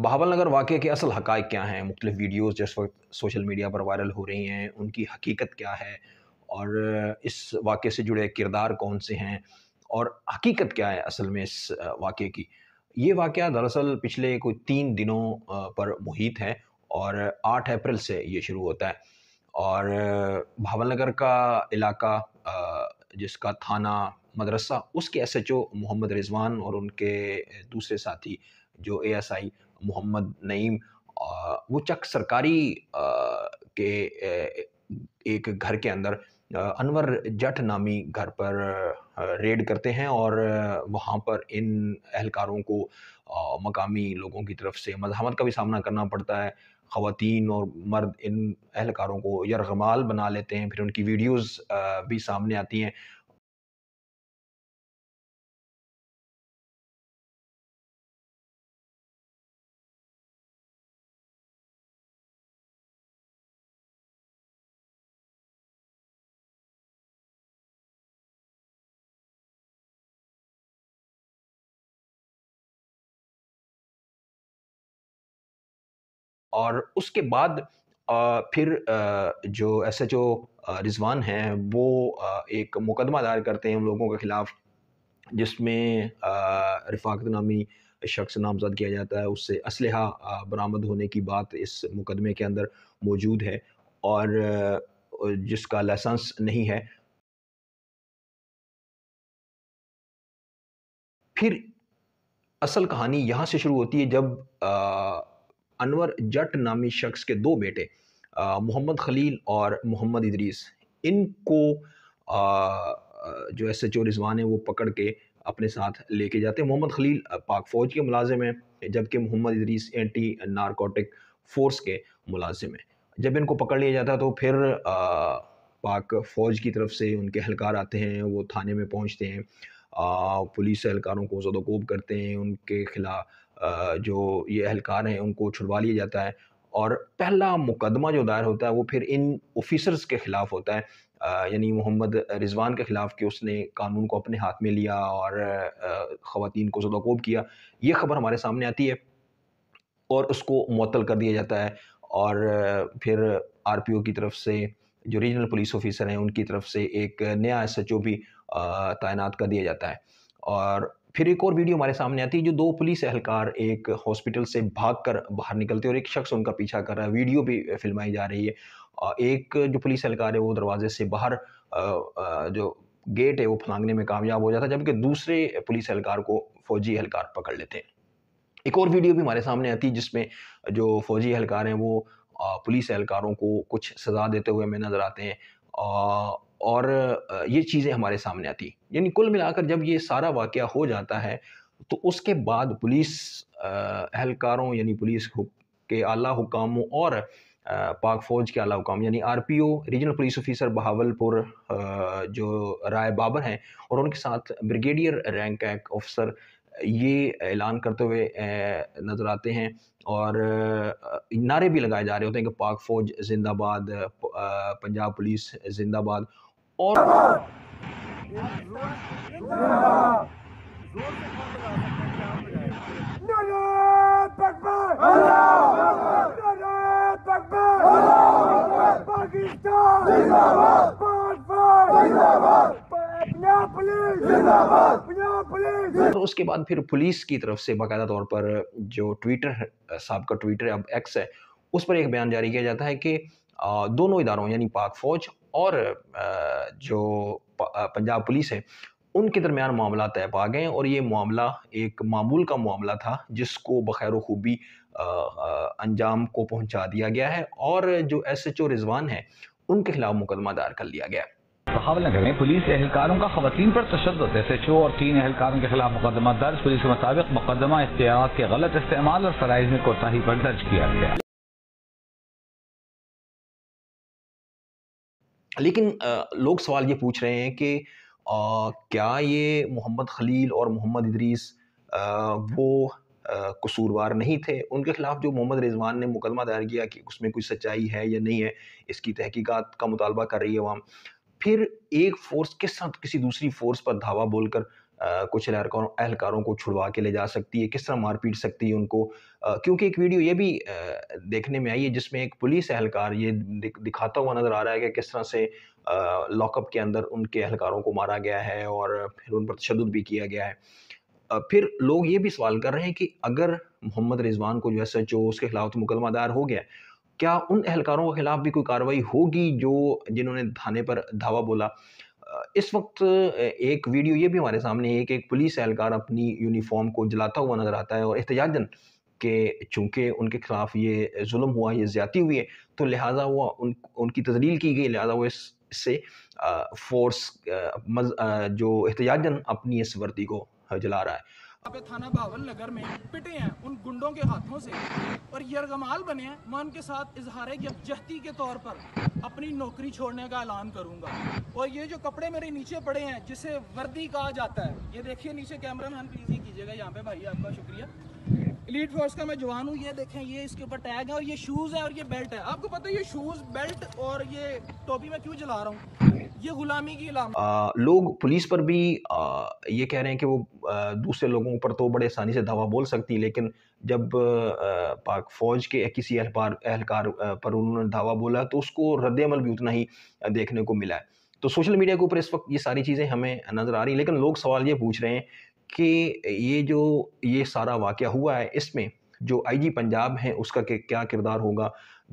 بہاول نگر واقعے کے اصل حقائق کیا ہیں مختلف ویڈیوز وقت سوشل میڈیا پر وائرل ہو رہی ہیں ان کی حقیقت کیا ہے اور اس واقعے سے جڑے کردار کون سے ہیں اور حقیقت کیا ہے اصل میں اس واقعے کی یہ واقعہ دراصل پچھلے کوئی تین دنوں پر محیط ہے اور آٹھ اپریل سے یہ شروع ہوتا ہے اور بھاول نگر کا علاقہ جس کا تھانہ مدرسہ اس کے ایس ایچ او محمد رضوان اور ان کے دوسرے ساتھی جو اے ایس آئی محمد نعیم وہ چک سرکاری کے ایک گھر کے اندر انور جٹ نامی گھر پر ریڈ کرتے ہیں اور وہاں پر ان اہلکاروں کو مقامی لوگوں کی طرف سے مزاحمت کا بھی سامنا کرنا پڑتا ہے خواتین اور مرد ان اہلکاروں کو یرغمال بنا لیتے ہیں پھر ان کی ویڈیوز بھی سامنے آتی ہیں اور اس کے بعد پھر جو ایس ایچ او رضوان ہیں وہ ایک مقدمہ دائر کرتے ہیں ان لوگوں کے خلاف جس میں رفاقت نامی شخص نامزد کیا جاتا ہے اس سے اسلحہ برآمد ہونے کی بات اس مقدمے کے اندر موجود ہے اور جس کا لائسنس نہیں ہے پھر اصل کہانی یہاں سے شروع ہوتی ہے جب انور جٹ نامی شخص کے دو بیٹے محمد خلیل اور محمد ادریس ان کو جو ایس ایچ او رضوان ہیں وہ پکڑ کے اپنے ساتھ لے کے جاتے ہیں محمد خلیل پاک فوج کے ملازم ہیں جبکہ Muhammad Idris anti narcotic force کے ملازم ہیں جب ان کو پکڑ لیا جاتا تو پھر پاک فوج کی طرف سے ان کے اہلکار آتے ہیں وہ تھانے میں پہنچتے ہیں پولیس اہلکاروں کو زد کوب کرتے ہیں ان کے خلاف جو یہ اہلکار ہیں ان کو چھڑوا لیا جاتا ہے اور پہلا مقدمہ جو دائر ہوتا ہے وہ پھر ان آفیسرز کے خلاف ہوتا ہے یعنی محمد رضوان کے خلاف کہ اس نے قانون کو اپنے ہاتھ میں لیا اور خواتین کو زدہ وقوب کیا یہ خبر ہمارے سامنے آتی ہے اور اس کو معطل کر دیا جاتا ہے اور پھر آر پی او کی طرف سے جو ریجنل پولیس آفیسر ہیں ان کی طرف سے ایک نیا ایس ایچ او بھی تعینات کر دیا جاتا ہے اور پھر ایک اور ویڈیو ہمارے سامنے آتی ہے جو دو پولیس اہلکار ایک ہاسپٹل سے بھاگ کر باہر نکلتے اور ایک شخص ان کا پیچھا کر رہا ہے ویڈیو بھی فلمائی جا رہی ہے ایک جو پولیس اہلکار ہے وہ دروازے سے باہر جو گیٹ ہے وہ پھلانگنے میں کامیاب ہو جاتا ہے جبکہ دوسرے پولیس اہلکار کو فوجی اہلکار پکڑ لیتے ہیں ایک اور ویڈیو بھی ہمارے سامنے آتی ہے جس میں جو فوجی اہلکار ہیں وہ پولیس اہلکاروں کو کچھ سزا دیتے ہوئے ہمیں نظر آتے ہیں اور یہ چیزیں ہمارے سامنے آتی یعنی کل ملا کر جب یہ سارا واقعہ ہو جاتا ہے تو اس کے بعد پولیس اہلکاروں یعنی پولیس کے اعلیٰ حکاموں اور پاک فوج کے اعلیٰ حکام یعنی R P O regional police officer Bahawalpur جو رائے بابر ہیں اور ان کے ساتھ بریگیڈیئر رینک ایک آفیسر یہ اعلان کرتے ہوئے نظر آتے ہیں اور نعرے بھی لگائے جا رہے ہوتے ہیں کہ پاک فوج زندہ باد پنجاب پولیس زندہ باد تو اس کے بعد پھر پولیس کی طرف سے باقاعدہ طور پر جو ٹویٹر صاحب کا ٹویٹر اب ایکس ہے اس پر ایک بیان جاری کیا جاتا ہے کہ دونوں اداروں یعنی پاک فوج اور جو پنجاب پولیس ہے ان کے درمیان معاملہ طے پا گئے اور یہ معاملہ ایک معمول کا معاملہ تھا جس کو بخیر و خوبی انجام کو پہنچا دیا گیا ہے اور جو ایس ایچ او رضوان ہیں ان کے خلاف مقدمہ دائر کر لیا گیا ہے بہاول نگر میں پولیس اہلکاروں کا خواتین پر تشدد ایس ایچ او اور تین اہلکاروں کے خلاف مقدمہ درج پولیس کے مطابق مقدمہ اختیارات کے غلط استعمال اور فرائض میں کوتاہی پر درج کیا گیا لیکن لوگ سوال یہ پوچھ رہے ہیں کہ کیا یہ محمد خلیل اور محمد ادریس وہ قصوروار نہیں تھے ان کے خلاف جو محمد رضوان نے مقدمہ دائر کیا کہ اس میں کوئی سچائی ہے یا نہیں ہے اس کی تحقیقات کا مطالبہ کر رہی ہے وہاں پھر ایک فورس کے ساتھ کسی دوسری فورس پر دھاوا بول کر کچھ اہلکاروں کو چھڑوا کے لے جا سکتی ہے کس طرح مار پیٹ سکتی ہے ان کو کیونکہ ایک ویڈیو یہ بھی دیکھنے میں آئی ہے جس میں ایک پولیس اہلکار یہ دکھاتا ہوا نظر آ رہا ہے کہ کس طرح سے لاک اپ کے اندر ان کے اہلکاروں کو مارا گیا ہے اور پھر ان پر تشدد بھی کیا گیا ہے پھر لوگ یہ بھی سوال کر رہے ہیں کہ اگر محمد رضوان کو جو ایچ او اس کے خلاف مقدمہ دار دائر ہو گیا کیا ان اہلکاروں کے خلاف بھی کوئی کاروائی ہوگی جو جنہوں نے تھانے پر دھاوا بولا اس وقت ایک ویڈیو یہ بھی ہمارے سامنے ہے کہ ایک پولیس اہلکار اپنی یونیفارم کو جلاتا ہوا نظر آتا ہے اور احتجاجاً کہ چونکہ ان کے خلاف یہ ظلم ہوا یہ زیادتی ہوئی ہے تو لہٰذا ہوا ان ان کی تذلیل کی گئی لہٰذا وہ اس اس سے فورس جو احتجاجاً اپنی اس وردی کو جلا رہا ہے تھانا بھاول نگر میں پٹے ہیں ان گنڈوں کے ہاتھوں سے اور یرغمال بنے ہیں میں ان کے ساتھ اظہار یکجہتی جہتی کے طور پر اپنی نوکری چھوڑنے کا اعلان کروں گا اور یہ جو کپڑے میرے نیچے پڑے ہیں جسے وردی کہا جاتا ہے یہ دیکھیے نیچے کیمرہ مین پلیز ہی کیجیے گا یہاں پہ بھائی آپ کا شکریہ لیڈ فورس کا میں جوان ہوں یہ دیکھیں یہ اس کے اوپر ٹیگ ہے اور یہ شوز ہے اور یہ بیلٹ ہے آپ کو پتہ ہے یہ شوز بیلٹ اور یہ ٹوپی میں کیوں جلا رہا ہوں یہ غلامی کی علامت لوگ پولیس پر بھی یہ کہہ رہے ہیں کہ وہ دوسرے لوگوں پر تو بڑے آسانی سے دعویٰ بول سکتی لیکن جب پاک فوج کے کسی اہلکار اہلکار پر انہوں نے دعویٰ بولا تو اس کو رد عمل بھی اتنا ہی دیکھنے کو ملا ہے تو سوشل میڈیا کے اوپر اس وقت یہ ساری چیزیں ہمیں نظر آ رہی ہیں لیکن لوگ سوال یہ پوچھ رہے ہیں کہ یہ جو یہ سارا واقعہ ہوا ہے اس میں جو آئی جی پنجاب ہیں اس کا کہ کیا کردار ہوگا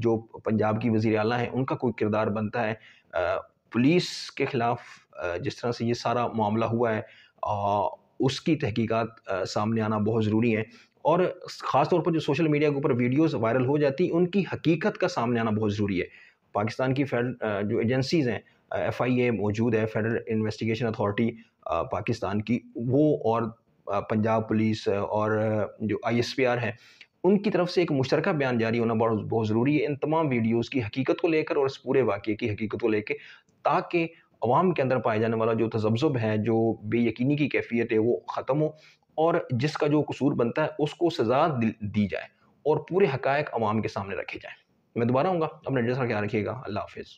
جو پنجاب کی وزیر اعلیٰ ہیں ان کا کوئی کردار بنتا ہے پولیس کے خلاف جس طرح سے یہ سارا معاملہ ہوا ہے اس کی تحقیقات سامنے آنا بہت ضروری ہے اور خاص طور پر جو سوشل میڈیا کے اوپر ویڈیوز وائرل ہو جاتی ان کی حقیقت کا سامنے آنا بہت ضروری ہے پاکستان کی فیڈ جو ایجنسیز ہیں ایف آئی اے موجود ہے فیڈرل انویسٹیگیشن اتھارٹی پاکستان کی وہ اور پنجاب پولیس اور جو آئی ایس پی آر ہے ان کی طرف سے ایک مشترکہ بیان جاری ہونا بہت بہت ضروری ہے ان تمام ویڈیوز کی حقیقت کو لے کر اور اس پورے واقعے کی حقیقت کو لے کے تاکہ عوام کے اندر پائے جانے والا جو تذبذب ہے جو بے یقینی کی کیفیت ہے وہ ختم ہو اور جس کا جو قصور بنتا ہے اس کو سزا دی جائے اور پورے حقائق عوام کے سامنے رکھے جائیں میں دوبارہ ہوں گا اپنے ایڈریس کا خیال رکھیے گا اللہ حافظ